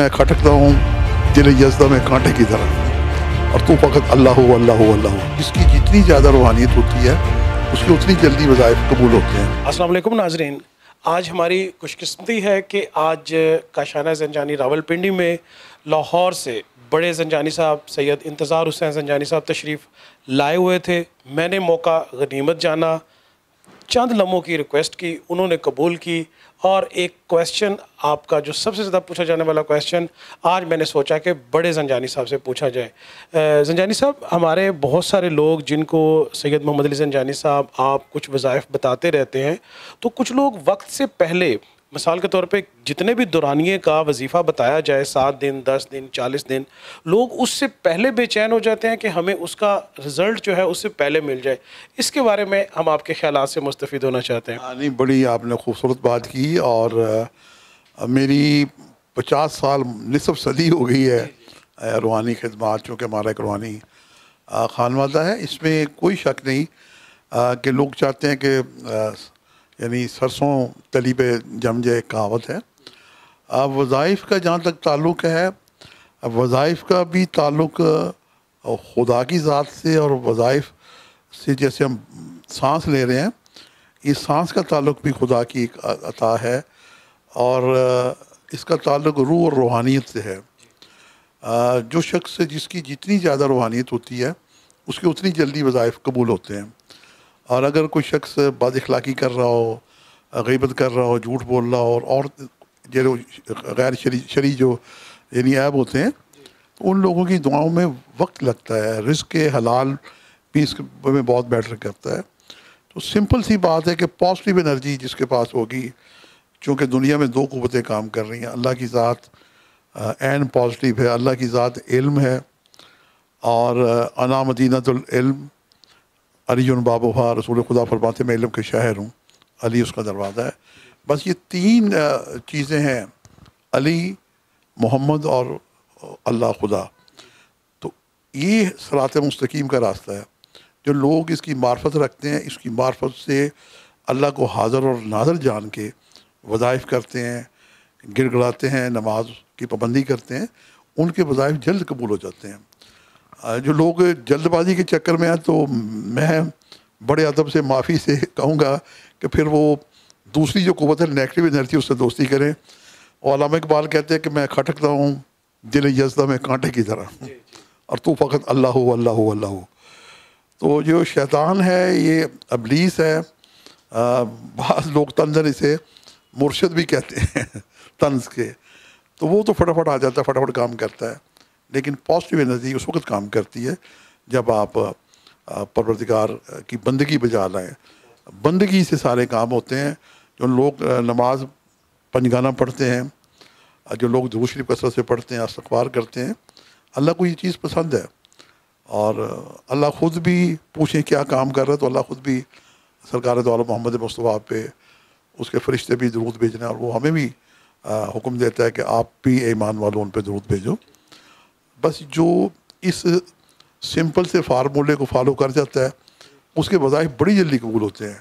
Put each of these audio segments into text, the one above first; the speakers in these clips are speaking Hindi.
मैं खटकता हूँ दिल यजदा में कांटे की तरह और तू फ़कत अल्लाह अल्लाह अल्लाह जिसकी जितनी ज़्यादा रूहानियत होती है उसकी उतनी जल्दी वज़ायफ कबूल होते हैं असलम नाजरीन आज हमारी खुशकस्मती है कि आज काशाना जंजानी रावलपिंडी में लाहौर से बड़े जंजानी साहब सैयद इंतज़ार हुसैन जंजानी साहब तशरीफ़ लाए हुए थे मैंने मौका गनीमत जाना चंद लम्हों की रिक्वेस्ट की उन्होंने कबूल की और एक क्वेश्चन आपका जो सबसे ज़्यादा पूछा जाने वाला क्वेश्चन आज मैंने सोचा कि बड़े जंजानी साहब से पूछा जाए जंजानी साहब हमारे बहुत सारे लोग जिनको सैयद मोहम्मद अली जंजानी साहब आप कुछ वज़ायफ बताते रहते हैं तो कुछ लोग वक्त से पहले मिसाल के तौर पे जितने भी दुरानिए का वजीफ़ा बताया जाए सात दिन दस दिन चालीस दिन लोग उससे पहले बेचैन हो जाते हैं कि हमें उसका रिज़ल्ट जो है उससे पहले मिल जाए इसके बारे में हम आपके ख्याल से मुस्तफ़ होना चाहते हैं नहीं हाँ बड़ी आपने खूबसूरत बात की और आ, मेरी पचास साल नसब सदी हो गई है रूहानी खदमात चूँकि हमारा एक रूहानी खानवादा है इसमें कोई शक नहीं कि लोग चाहते हैं कि यानी सरसों तली पे जम जाए कहावत है अब वज़ाइफ का जहाँ तक ताल्लुक़ है अब वज़ाइफ का भी ताल्लुक खुदा की ज़ात से और वज़ाइफ से जैसे हम सांस ले रहे हैं इस सांस का ताल्लुक भी खुदा की एक अता है और इसका ताल्लुक रूह और रूहानियत से है जो शख्स जिसकी जितनी ज़्यादा रूहानियत होती है उसके उतनी जल्दी वज़ाइफ कबूल होते हैं और अगर कोई शख्स बद अखलाकी कर रहा हो गबत कर रहा हो झूठ बोल रहा हो और, और जो गैर शरी शरी जो यानी ऐब होते हैं तो उन लोगों की दुआओं में वक्त लगता है रिस्क के हलाल भी इस में बहुत बेटर करता है तो सिंपल सी बात है कि पॉजिटिव एनर्जी जिसके पास होगी चूँकि दुनिया में दो कुतें काम कर रही हैं अल्लाह की ज़ात एन पॉजिटिव है अल्लाह की ज़ात इल्म है और अना अली जन बाबा रसूल खुदा फरमाते मैं इलम के शहर हूँ अली उसका दरवाज़ा है बस ये तीन चीज़ें हैं अली मोहम्मद और अल्लाह खुदा तो ये सलात मस्तकीम का रास्ता है जो लोग इसकी मार्फत रखते हैं इसकी मार्फत से अल्लाह को हाज़र और नाजर जान के वज़ाइफ करते हैं गिड़गड़ाते हैं नमाज की पाबंदी करते हैं उनके वज़ाइफ जल्द कबूल हो जाते हैं जो लोग जल्दबाजी के चक्कर में हैं तो मैं बड़े अदब से माफ़ी से कहूँगा कि फिर वो दूसरी जो कुत है नेगेटिव एनर्जी उससे दोस्ती करें और इकबाल कहते हैं कि मैं खटकता हूँ दिल यजदा में कांटे की तरह और तो फ़कत अल्लाह हो अल्लाह हो अल्लाह हो तो जो शैतान है ये अबलीस है बाद लोग तंजन इसे मुर्शद भी कहते हैं तंज के तो वो तो फटाफट आ जाता है फटाफट काम करता है लेकिन पॉजिटिव एनर्जी उस वक्त काम करती है जब आप परवरदिगार की बंदगी बजा लाएँ बंदगी से सारे काम होते हैं जो लोग नमाज पंजगाना पढ़ते हैं जो लोग दूसरी शरीफ कसरत से पढ़ते हैं अस्तवार करते हैं अल्लाह को ये चीज़ पसंद है और अल्लाह ख़ुद भी पूछें क्या काम कर रहा है तो अल्लाह ख़ुद भी सरकार दौल मोहम्मद मुस्तवा पे उसके फरिश्ते भी दरूद भेजना और वो हमें भी हुक्म देता है कि आप भी ईमान वालों उन पर दरूद भेजो बस जो इस सिंपल से फार्मूले को फॉलो कर जाता है उसके वज़ाइफ बड़ी जल्दी कबूल होते हैं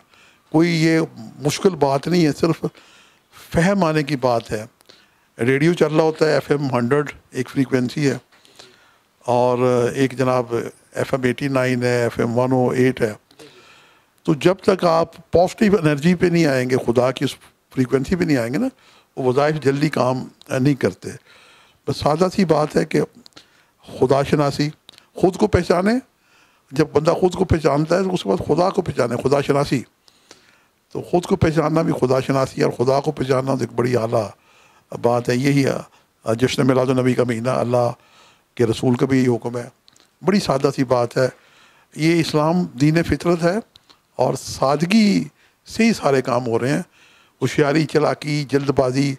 कोई ये मुश्किल बात नहीं है सिर्फ फहम आने की बात है रेडियो चल रहा होता है एफ एम हंड्रेड एक फ्रीक्वेंसी है और एक जनाब एफ एम एटी नाइन है F M one O eight है तो जब तक आप पॉजिटिव एनर्जी पे नहीं आएंगे खुदा की उस फ्रीक्वेंसी पे नहीं आएंगे ना वो वज़ाइफ जल्दी काम नहीं करते बस सादा सी बात है कि खुदा शनासी खुद को पहचाने जब बंदा खुद को पहचानता है तो उसके बाद खुदा को पहचाने खुदा शनासी तो खुद को पहचानना भी खुदा शनासी और खुदा को पहचानना तो एक बड़ी आला बात है यही जश्न मिलाद नबी का महीना अल्लाह के रसूल का भी यही हुक्म है बड़ी सादा सी बात है ये इस्लाम दीन फितरत है और सादगी से ही सारे काम हो रहे हैं होशियारी चलाकी जल्दबाजी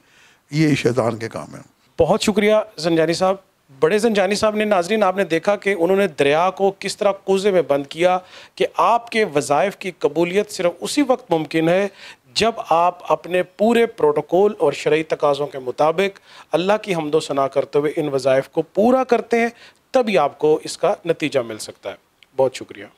ये शैतान के काम हैं बहुत शुक्रिया जनजानी साहब बड़े जानी साहब ने नाजरीन आपने देखा कि उन्होंने दरिया को किस तरह कोजे में बंद किया कि आपके वज़ाइफ की कबूलियत सिर्फ उसी वक्त मुमकिन है जब आप अपने पूरे प्रोटोकॉल और शर्य तकाज़ों के मुताबिक अल्लाह की हमदो सना करते हुए इन वज़ाइफ को पूरा करते हैं तभी आपको इसका नतीजा मिल सकता है बहुत शुक्रिया